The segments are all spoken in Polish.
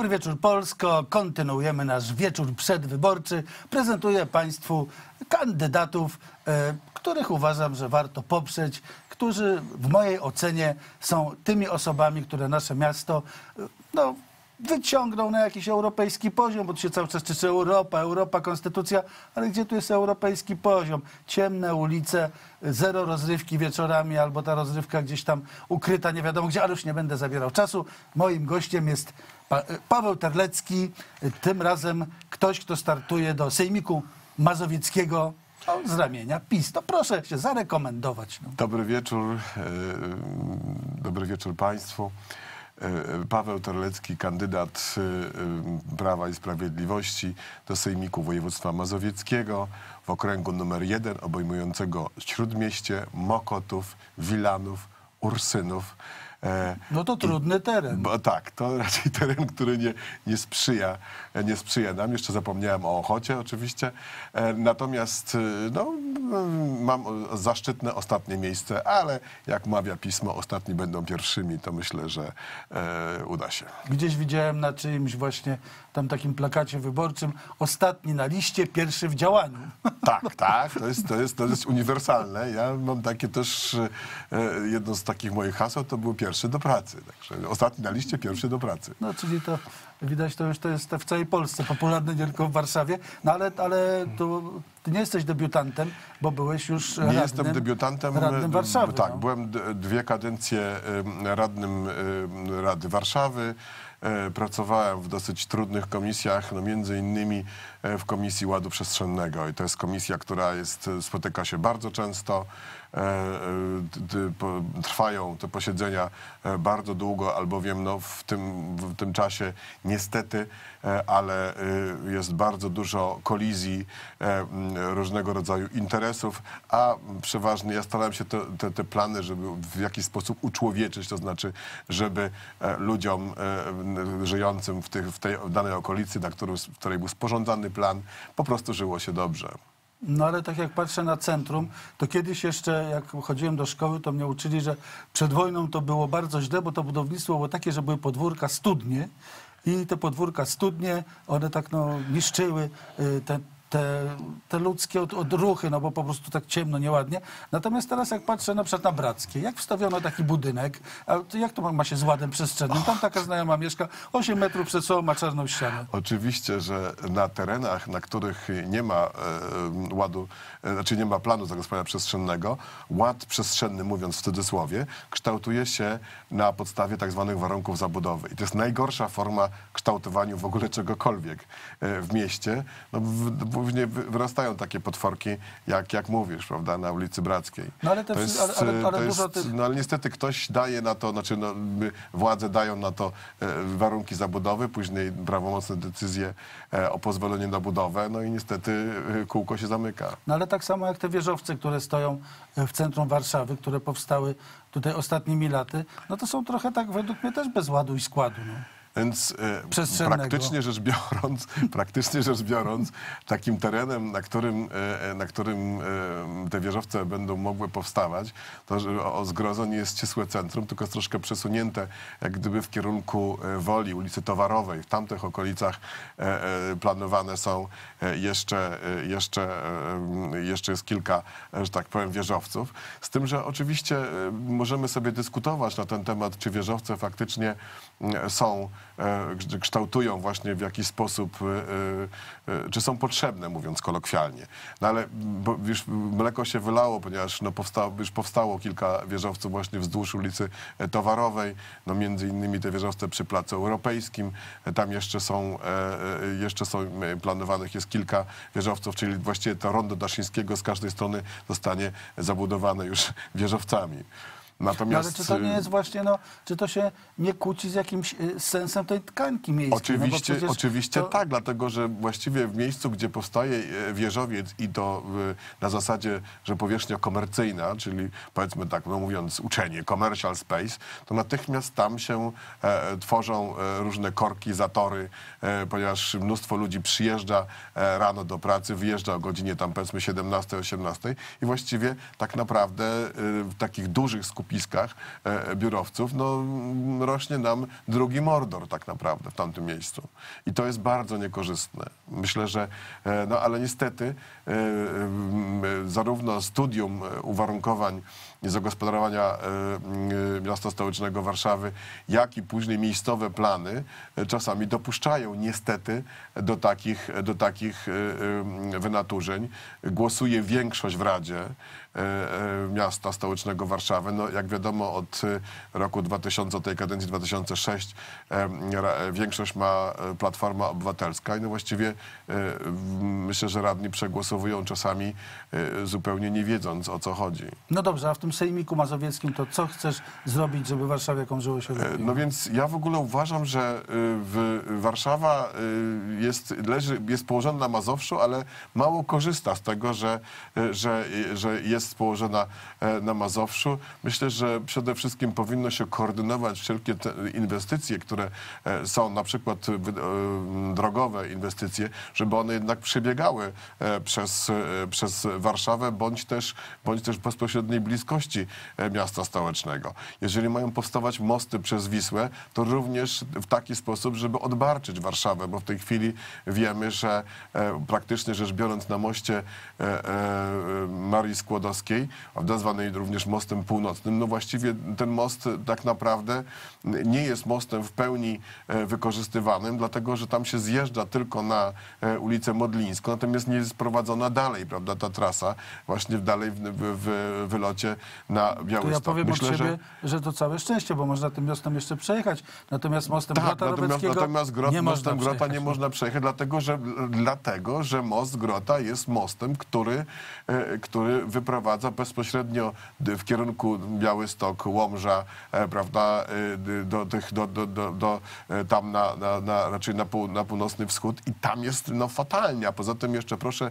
Dobry wieczór Polsko. Kontynuujemy nasz wieczór przedwyborczy. Prezentuję Państwu kandydatów, e, których uważam, że warto poprzeć, którzy w mojej ocenie są tymi osobami, które nasze miasto e, no, wyciągnął na jakiś europejski poziom, bo tu się cały czas czyta Europa, Europa, konstytucja, ale gdzie tu jest europejski poziom? Ciemne ulice, zero rozrywki wieczorami, albo ta rozrywka gdzieś tam ukryta, nie wiadomo gdzie, ale już nie będę zabierał czasu. Moim gościem jest pa e, Paweł Terlecki, tym razem ktoś, kto startuje do Sejmiku Mazowieckiego z ramienia PiS. To proszę się zarekomendować. No. Dobry wieczór, e, dobry wieczór Państwu. E, e, Paweł Torlecki, kandydat e, Prawa i Sprawiedliwości do Sejmiku Województwa Mazowieckiego w okręgu numer 1 obejmującego Śródmieście, Mokotów, Wilanów, Ursynów. E, no to trudny teren. Bo, tak, to raczej teren, który nie, nie, sprzyja, nie sprzyja nam. Jeszcze zapomniałem o Ochocie oczywiście. E, natomiast e, no, mam zaszczytne ostatnie miejsce, ale jak mawia pismo, ostatni będą pierwszymi, to myślę, że uda się. Gdzieś widziałem na czyimś właśnie tam takim plakacie wyborczym, ostatni na liście, pierwszy w działaniu. Tak, tak, to jest, to jest, to jest uniwersalne. Ja mam takie też, e, jedno z takich moich haseł to było pierwszy do pracy. Także ostatni na liście, pierwszy do pracy. No, czyli to widać, to już to jest w całej Polsce popularne, nie tylko w Warszawie. No ale, ale ty nie jesteś debiutantem, bo byłeś już nie radnym, jestem debiutantem radnym Warszawy. Tak, no. byłem dwie kadencje radnym Rady Warszawy. E, pracowałem w dosyć trudnych komisjach, no między innymi E, w Komisji Ładu Przestrzennego i to jest komisja, która jest, e, spotyka się bardzo często, e, trwają te posiedzenia bardzo długo, albowiem no w, tym, w tym czasie niestety, ale jest bardzo dużo kolizji, różnego rodzaju interesów, a przeważnie ja starałem się te, te, te plany, żeby w jakiś sposób uczłowieczyć, to znaczy, żeby ludziom żyjącym w, tych, w tej w danej okolicy, na którym, w której był sporządzany dobry plan, po prostu żyło się dobrze. No ale tak jak patrzę na centrum, to kiedyś jeszcze jak chodziłem do szkoły, to mnie uczyli, że przed wojną to było bardzo źle, bo to budownictwo było takie, że były podwórka, studnie i te podwórka, studnie, one tak no niszczyły y, ten te, te ludzkie od, odruchy, no bo po prostu tak ciemno, nieładnie. Natomiast teraz jak patrzę na przykład na Brackie, jak wstawiono taki budynek, a jak to ma się z ładem przestrzennym? Tam taka znajoma mieszka, 8 metrów przed sobą ma czarną ścianę. Oczywiście, że na terenach, na których nie ma ładu, e, znaczy nie ma planu zagospodarowania przestrzennego, ład przestrzenny, mówiąc w cudzysłowie, kształtuje się na podstawie tak zwanych warunków zabudowy. I to jest najgorsza forma kształtowania w ogóle czegokolwiek e, w mieście. No, w, później wyrastają takie potworki, jak, jak mówisz, prawda, na ulicy Brackiej. No ale, te, to jest, ale, ale, ale to jest, tych... no, ale niestety ktoś daje na to, znaczy no, władze dają na to e, warunki zabudowy, później prawomocne decyzje e, o pozwoleniu na budowę, no i niestety e, kółko się zamyka. No ale tak samo jak te wieżowce, które stoją w centrum Warszawy, które powstały tutaj ostatnimi laty, no to są trochę tak według mnie też bez ładu i składu. No. Więc e, praktycznie rzecz biorąc, praktycznie rzecz biorąc, takim terenem, na którym, e, e, na którym te wieżowce będą mogły powstawać, to że o zgrozo nie jest ścisłe centrum, tylko jest troszkę przesunięte jak gdyby w kierunku Woli, ulicy Towarowej. W tamtych okolicach planowane są jeszcze, jeszcze, jeszcze jest kilka, że tak powiem, wieżowców. Z tym, że oczywiście możemy sobie dyskutować na ten temat, czy wieżowce faktycznie mm, są E, kształtują właśnie w jakiś sposób, e, e, czy są potrzebne, mówiąc kolokwialnie. No ale już mleko się wylało, ponieważ no powstało, już powstało kilka wieżowców właśnie wzdłuż ulicy Towarowej, no między innymi te wieżowce przy Placu Europejskim, tam jeszcze są, jeszcze są planowanych jest kilka wieżowców, czyli właściwie to rondo Daszyńskiego z każdej strony zostanie zabudowane już wieżowcami. Natomiast... No, ale czy to nie y, jest właśnie, no, czy to się nie kłóci z jakimś y, sensem tej tkanki miejskiej? No, oczywiście, no oczywiście to... tak, dlatego że właściwie w miejscu, gdzie powstaje e, wieżowiec i to y, na zasadzie, że powierzchnia komercyjna, czyli powiedzmy tak, no mówiąc uczenie, commercial space, to natychmiast tam się e, tworzą e, różne korki, zatory, e, ponieważ mnóstwo ludzi przyjeżdża e, rano do pracy, wyjeżdża o godzinie tam powiedzmy 17-18 i właściwie tak naprawdę w takich dużych skupieniach spiskach e, biurowców, no, mm, rośnie nam drugi mordor tak naprawdę w tamtym miejscu. I to jest bardzo niekorzystne. Myślę, że, e, no ale niestety e, zarówno studium uwarunkowań zagospodarowania e, e, miasta stołecznego Warszawy, jak i później miejscowe plany e, czasami dopuszczają niestety do takich, do takich wynaturzeń. Głosuje większość w Radzie miasta stołecznego Warszawy. No, jak wiadomo, od roku 2000, tej kadencji 2006 większość ma Platforma Obywatelska i no właściwie myślę, że radni przegłosowują czasami zupełnie nie wiedząc o co chodzi. No dobrze, a w tym tym sejmiku mazowieckim, to co chcesz zrobić, żeby jaką żyło się e, lepiej? No więc ja w ogóle uważam, że y, w Warszawa y, jest, leży, jest położona na Mazowszu, ale mało korzysta z tego, że, y, że, że jest położona e, na Mazowszu. Myślę, że przede wszystkim powinno się koordynować wszelkie inwestycje, które e, są na przykład drogowe inwestycje, żeby one jednak przebiegały przez, przez Warszawę, bądź też, bądź też bezpośredniej bliskości E, miasta stołecznego. Jeżeli mają powstawać mosty przez Wisłę, to również w taki sposób, żeby odbarczyć Warszawę, bo w tej chwili wiemy, że e, praktycznie rzecz biorąc na moście e, Marii Skłodowskiej, nazwanej również mostem północnym, no właściwie ten most tak naprawdę nie jest mostem w pełni wykorzystywanym, dlatego że tam się zjeżdża tylko na ulicę Modlińską, natomiast nie jest prowadzona dalej, prawda, ta trasa właśnie dalej w, w, w wylocie na Białystok. To ja powiem Myślę, od siebie, że... że to całe szczęście, bo można tym miastem jeszcze przejechać. Natomiast mostem tak, Grota natomiast, natomiast grot, nie mostem Grota nie można przejechać, dlatego że, dlatego że most Grota jest mostem, który, e, który wyprowadza bezpośrednio w kierunku Białystok, Łomża, e, prawda, e, do tych, do, do, do, do tam na, na, na, raczej na, pół, na północny wschód i tam jest no fatalnie, a poza tym jeszcze proszę,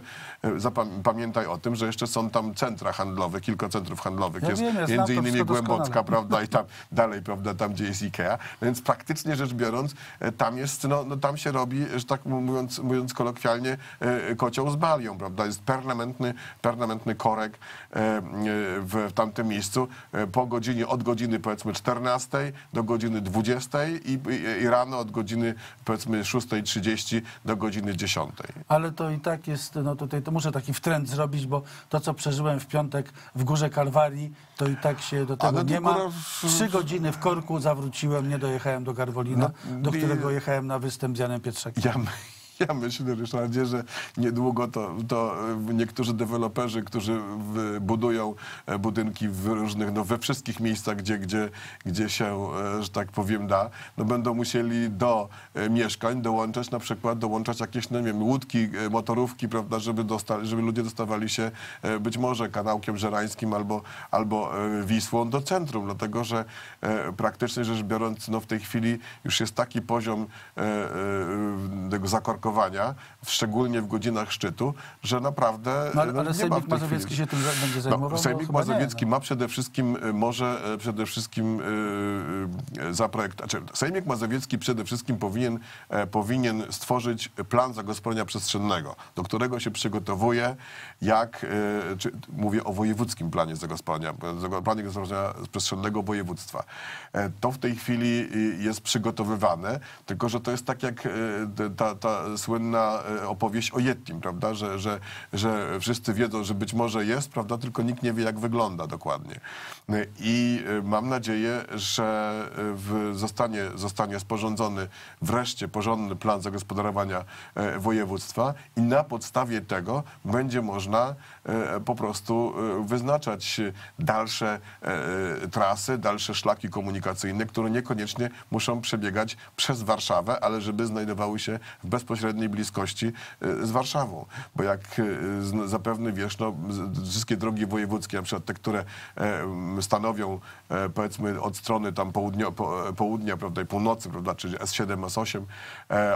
zapamiętaj o tym, że jeszcze są tam centra handlowe, kilka centrów handlowych, handlowych. Ja jest wiem, ja między innymi Głębocka, prawda, i tam dalej, prawda, tam gdzie jest IKEA. więc praktycznie rzecz biorąc, e, tam jest, no, no tam się robi, że tak mówiąc, mówiąc kolokwialnie, e, e, kocioł z balią, prawda? Jest permanentny, permanentny korek w tamtym miejscu po godzinie, od godziny powiedzmy 14 do godziny 20 i, i, i rano od godziny powiedzmy 6.30 do godziny 10. Ale to i tak jest, no tutaj to muszę taki wtręt zrobić, bo to co przeżyłem w piątek w Górze Kalwarii, Bułgarii, to i tak się do tego no nie ma. Trzy godziny w korku zawróciłem, nie dojechałem do Garwolina, no, do którego jechałem na występ z Janem Pietrzakiem. Ja... Ja myślę, Ryszardzie, że niedługo to, to niektórzy deweloperzy, którzy budują e, budynki w różnych, no we wszystkich miejscach, gdzie, gdzie, gdzie się, e, że tak powiem, da, no będą musieli do e, mieszkań dołączać na przykład, dołączać jakieś, no nie wiem, łódki, motorówki, prawda, żeby, dostali, żeby ludzie dostawali się być może kanałkiem żerańskim albo, albo Wisłą do centrum, dlatego że praktycznie rzecz biorąc, no w tej chwili już jest taki poziom tego zakorkowania, komunikowania, szczególnie w godzinach szczytu, że naprawdę no, ale, no, nie Sejmik ma w tej Mazowiecki chwili. się tym będzie no, zajmował? No, Sejmik Mazowiecki nie, ma przede wszystkim, y, może y, przede wszystkim y, zaprojektować, znaczy Sejmik Mazowiecki przede wszystkim powinien, e, powinien stworzyć plan zagospodarowania przestrzennego, do którego się przygotowuje, jak, e, czy, mówię o wojewódzkim planie zagospodarowania, planie zagospodarowania przestrzennego województwa. E, to w tej chwili jest przygotowywane, tylko że to jest tak jak ta, ta słynna e, opowieść o Yettim, prawda, że, że, że wszyscy wiedzą, że być może jest, prawda, tylko nikt nie wie, jak wygląda dokładnie. E, I e, mam nadzieję, że zostanie, zostanie sporządzony wreszcie porządny plan zagospodarowania województwa i na podstawie tego będzie można po prostu wyznaczać dalsze trasy, dalsze szlaki komunikacyjne, które niekoniecznie muszą przebiegać przez Warszawę, ale żeby znajdowały się w bezpośredniej bezpośredniej bliskości e, z Warszawą. Bo jak e, zapewne wiesz, no, wszystkie drogi wojewódzkie, na przykład te, które e, stanowią powiedzmy od strony tam południa prawda, i północy, prawda, czyli S7, S8,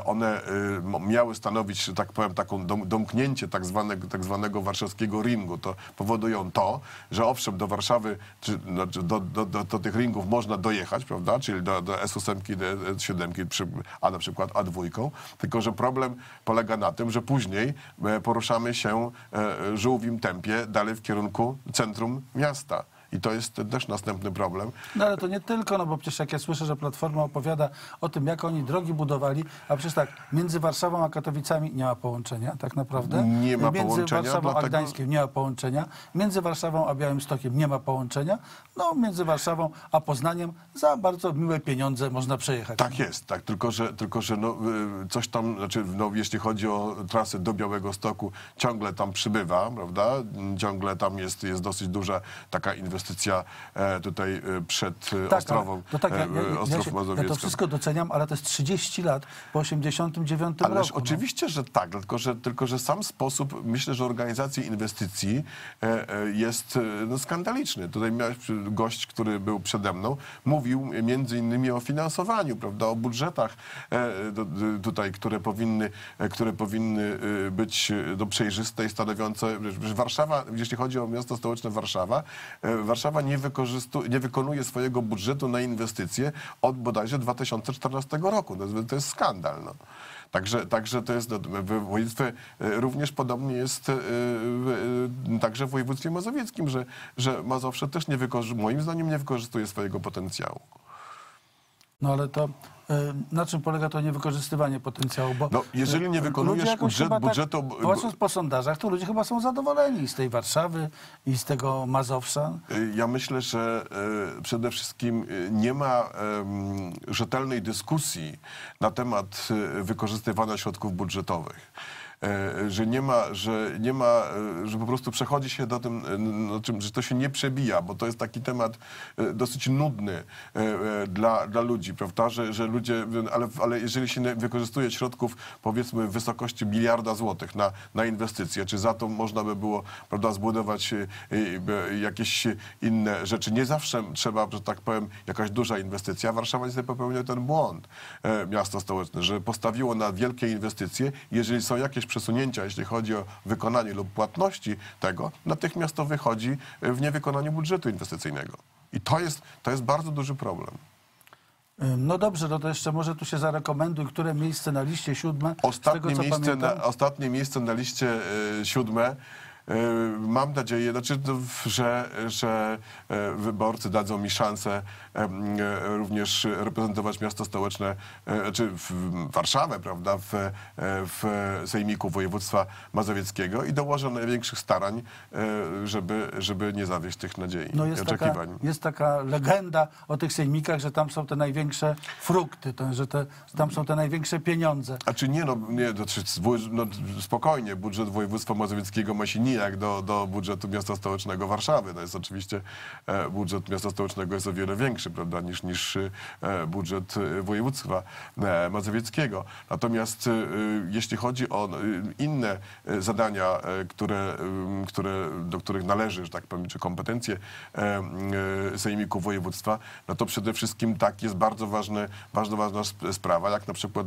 one miały stanowić, że tak powiem, taką domknięcie tak zwanego, tak zwanego warszawskiego ringu. To powodują to, że owszem, do Warszawy, no, czy, do, do, do, do tych ringów można dojechać, prawda, czyli do, do S8, do S7, a na przykład A2, tylko że problem problem polega na tym, że później e, poruszamy się e, e, żółwim tempie dalej w kierunku centrum miasta. I to jest też następny problem. No ale to nie tylko, no bo przecież jak ja słyszę, że Platforma opowiada o tym, jak oni drogi budowali, a przecież tak, między Warszawą a Katowicami nie ma połączenia tak naprawdę. Nie ma między połączenia. Między Warszawą dlatego... a Gdańskiem nie ma połączenia. Między Warszawą a Białymstokiem nie ma połączenia. No między Warszawą a Poznaniem za bardzo miłe pieniądze można przejechać. Tak jest, tak, tylko że, tylko, że no, y, coś tam, znaczy no, jeśli chodzi o trasę do Białego Stoku, ciągle tam przybywa, prawda? Ciągle tam jest, jest dosyć duża taka inwestycja inwestycja e, tutaj e, przed e, tak, Ostrową, tak, ja, ja, ja, ja, to wszystko doceniam, ale to jest 30 lat po 89 Ależ roku. No. oczywiście, że tak, tylko że, tylko że sam sposób, myślę, że organizacji inwestycji jest no, skandaliczny. Tutaj miałeś gość, który był przede mną, mówił między innymi o finansowaniu, prawda, o budżetach tutaj, które powinny, które powinny być do no, przejrzyste i stanowiące, Warszawa, jeśli chodzi o miasto stołeczne Warszawa Warszawa nie, nie wykonuje swojego budżetu na inwestycje od bodajże 2014 roku. No, to jest, skandal. No. Także, także to jest no, w województwie y, również podobnie jest y, y, także w województwie mazowieckim, że, że Mazowsze też nie moim zdaniem nie wykorzystuje swojego potencjału. No ale to Y, na czym polega to niewykorzystywanie potencjału? Bo no, jeżeli nie y, wykonujesz budżet, tak, budżetu... Patrząc po sondażach, to ludzie chyba są zadowoleni z tej Warszawy i z tego Mazowsza. Y, ja myślę, że przede wszystkim nie ma rzetelnej dyskusji na temat wykorzystywania środków budżetowych. E, że nie ma, że nie ma, e, że po prostu przechodzi się do tym, e, no, że to się nie przebija, bo to jest taki temat dosyć nudny dla, dla ludzi, prawda, że, że ludzie, ale, ale jeżeli się wykorzystuje środków powiedzmy w wysokości miliarda złotych na, na inwestycje, czy za to można by było, prawda, zbudować jakieś inne rzeczy. Nie zawsze trzeba, że tak powiem, jakaś duża inwestycja. Warszawa nie popełniła ten błąd, miasto stołeczne, że postawiło na wielkie inwestycje, jeżeli są jakieś przesunięcia, jeśli chodzi o wykonanie lub płatności tego, natychmiast to wychodzi e, w niewykonaniu budżetu inwestycyjnego. I to jest, to jest bardzo duży problem. No dobrze, no to jeszcze może tu się zarekomenduj, które miejsce na liście siódme. Ostatnie, tego, miejsce, na, ostatnie miejsce na liście y, siódme E, mam nadzieję, znaczy, że, że e, wyborcy dadzą mi szansę e, również reprezentować miasto stołeczne, czy znaczy, Warszawę, prawda, w, w Sejmiku Województwa Mazowieckiego i dołożę największych starań, żeby, żeby nie zawieść tych nadziei no jest oczekiwań. Taka, jest taka legenda o tych Sejmikach, że tam są te największe frukty, to, że te, tam są te największe pieniądze. A czy nie, no, nie, znaczy, no spokojnie, budżet województwa mazowieckiego ma się nie jak do, do budżetu miasta stołecznego Warszawy. To jest oczywiście e, budżet miasta stołecznego jest o wiele większy prawda, niż, niż e, budżet e, województwa mazowieckiego. Natomiast jeśli chodzi o inne zadania, które, które, do których należy, że tak powiem, czy kompetencje sejmiku województwa, no to przede wszystkim tak jest bardzo ważne, bardzo ważna sprawa, jak na przykład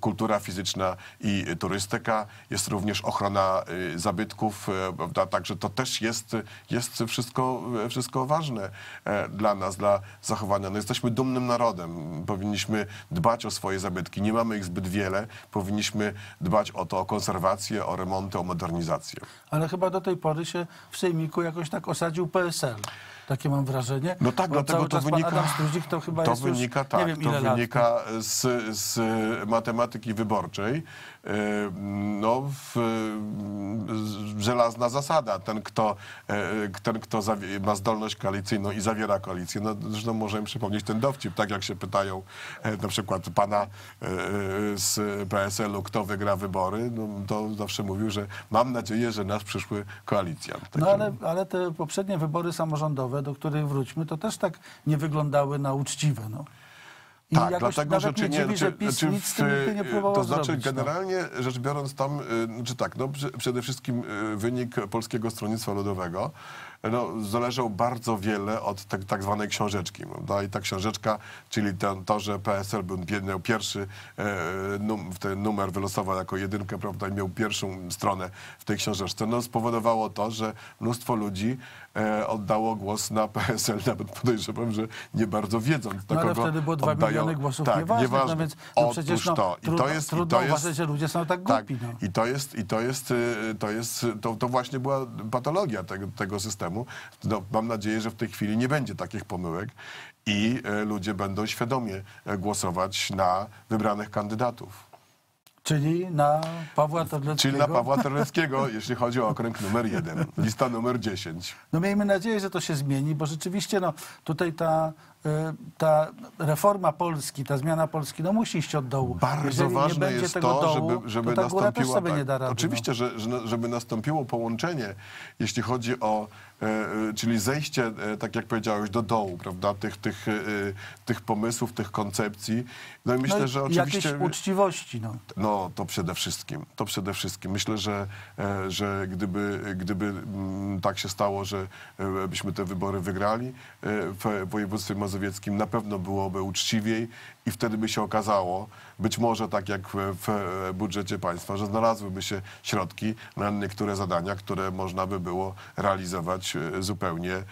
kultura fizyczna i turystyka, jest również ochrona zabytków, środków, e, prawda? Także to też jest, jest wszystko, e, wszystko ważne e, dla nas, dla zachowania. No jesteśmy dumnym narodem, powinniśmy dbać o swoje zabytki, nie mamy ich zbyt wiele, powinniśmy dbać o to, o konserwację, o remonty, o modernizację. Ale chyba do tej pory się w Sejmiku jakoś tak osadził PSL. Takie mam wrażenie. No tak, dlatego to wynika. Struzik to chyba to jest wynika, już, tak, wiem, to wynika z, z matematyki wyborczej, no, żelazna zasada. Ten kto, e, ten, kto ma zdolność koalicyjną i zawiera koalicję, no, zresztą możemy przypomnieć ten dowcip, tak jak się pytają e, na przykład pana e, z PSL-u, kto wygra wybory, no, to zawsze mówił, że mam nadzieję, że nas przyszły koalicjant. Tak no ale, ale te poprzednie wybory samorządowe, do których wróćmy, to też tak nie wyglądały na uczciwe. No tak, jakoś dlatego nawet nie dziwi, że PiS nic w, nie To znaczy, zrobić, no. generalnie no. rzecz biorąc tam, y, czy znaczy tak, no, przede wszystkim y, wynik Polskiego Stronnictwa Ludowego no, zależał bardzo wiele od tak, tak zwanej książeczki. Prawda? I ta książeczka, czyli to, że PSL był, miał pierwszy e, num, ten numer wylosował jako jedynkę, prawda, i miał pierwszą stronę w tej książeczce, no, spowodowało to, że mnóstwo ludzi E, oddało głos na PSL, nawet podejrzewam, że nie bardzo wiedząc, na no, ale wtedy było 2 oddają. miliony głosów tak, nieważnych, no nieważne. No więc no Otóż przecież no, to. I to jest, trudno i to jest, uważać, że ludzie są tak, tak. głupi. Tak. No. I to jest, i to jest, y, to jest, y, to, to właśnie była patologia tego, tego systemu. No, mam nadzieję, że w tej chwili nie będzie takich pomyłek i y, ludzie będą świadomie głosować na wybranych kandydatów. Czyli na Pawła Terleckiego. Czyli na Pawła Terleckiego, jeśli chodzi o okręg numer jeden, lista numer 10. No miejmy nadzieję, że to się zmieni, bo rzeczywiście no, tutaj ta Y, ta reforma Polski, ta zmiana Polski, no musi iść od dołu. Bardzo Jeżeli ważne jest to, dołu, żeby, żeby to nastąpiło... Tak, rady, oczywiście, no. że, żeby nastąpiło połączenie, jeśli chodzi o e, e, czyli zejście, e, tak jak powiedziałeś, do dołu, prawda, tych, tych, tych pomysłów, tych koncepcji. No i myślę, no i że oczywiście... Jakieś uczciwości, no. No, to przede wszystkim, to przede wszystkim. Myślę, że, że gdyby, gdyby mm, tak się stało, że byśmy te wybory wygrali w województwie mazowieckim, Mazowieckim na pewno byłoby uczciwiej i wtedy by się okazało, być może tak jak w budżecie państwa, że znalazłyby się środki na niektóre zadania, które można by było realizować e, zupełnie e,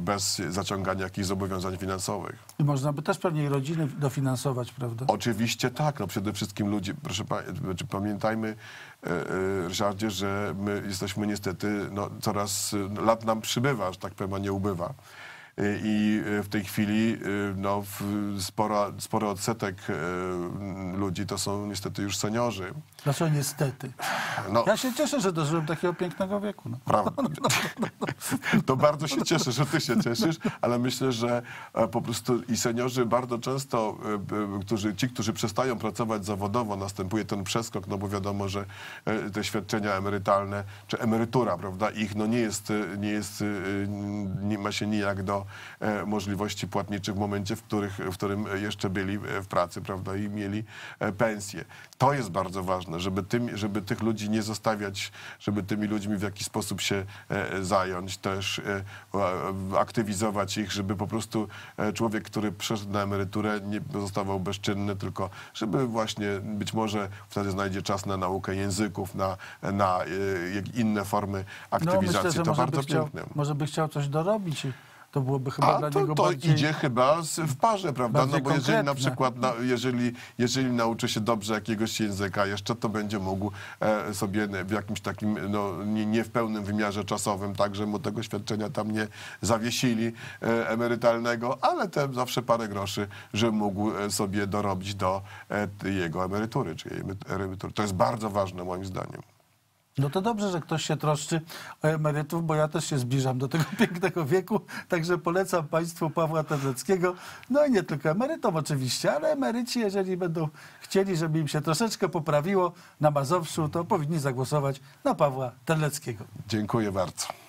bez zaciągania jakichś zobowiązań finansowych. I można by też pewnie rodziny dofinansować, prawda? Oczywiście tak. No przede wszystkim ludzi, proszę znaczy pamiętajmy, Ryszardzie, e, że my jesteśmy niestety, no, coraz lat nam przybywa, że tak powiem, a nie ubywa. Y, i y, w tej chwili y, no, spora, spory odsetek ludzi to są niestety już seniorzy. Znaczy niestety? No, ja się cieszę, że dożyłem takiego pięknego wieku. No. Prawda. To bardzo się cieszę, że ty się cieszysz, ale myślę, że e, po prostu i seniorzy bardzo często, e, którzy, ci, którzy przestają pracować zawodowo, następuje ten przeskok, no bo wiadomo, że e, te świadczenia emerytalne, czy emerytura, prawda, ich no nie jest, nie jest, nie ma się nijak do E, możliwości płatniczych w momencie, w, których, w którym jeszcze byli e, w pracy prawda, i mieli e, pensję. To jest bardzo ważne, żeby, tym, żeby tych ludzi nie zostawiać, żeby tymi ludźmi w jakiś sposób się zająć, też aktywizować ich, żeby po prostu człowiek, który przeszedł na emeryturę, nie pozostawał bezczynny, tylko żeby właśnie być może wtedy znajdzie czas na naukę języków, na, na inne formy aktywizacji. No, myślę, to bardzo chciał, piękne. Może by chciał coś dorobić to byłoby chyba A dla to, niego to bardziej, idzie chyba w parze, prawda? No bo konkretne. jeżeli na przykład, na, jeżeli, jeżeli nauczy się dobrze jakiegoś języka jeszcze, to będzie mógł e, sobie w jakimś takim, no nie, nie, w pełnym wymiarze czasowym, także mu tego świadczenia tam nie zawiesili e, emerytalnego, ale te zawsze parę groszy, że mógł e, sobie dorobić do e, jego emerytury, czy jej emerytury. To jest bardzo ważne moim zdaniem. No to dobrze, że ktoś się troszczy o emerytów, bo ja też się zbliżam do tego pięknego wieku, także polecam Państwu Pawła Terleckiego, no i nie tylko emerytom oczywiście, ale emeryci, jeżeli będą chcieli, żeby im się troszeczkę poprawiło na Mazowszu, to powinni zagłosować na Pawła Terleckiego. Dziękuję bardzo.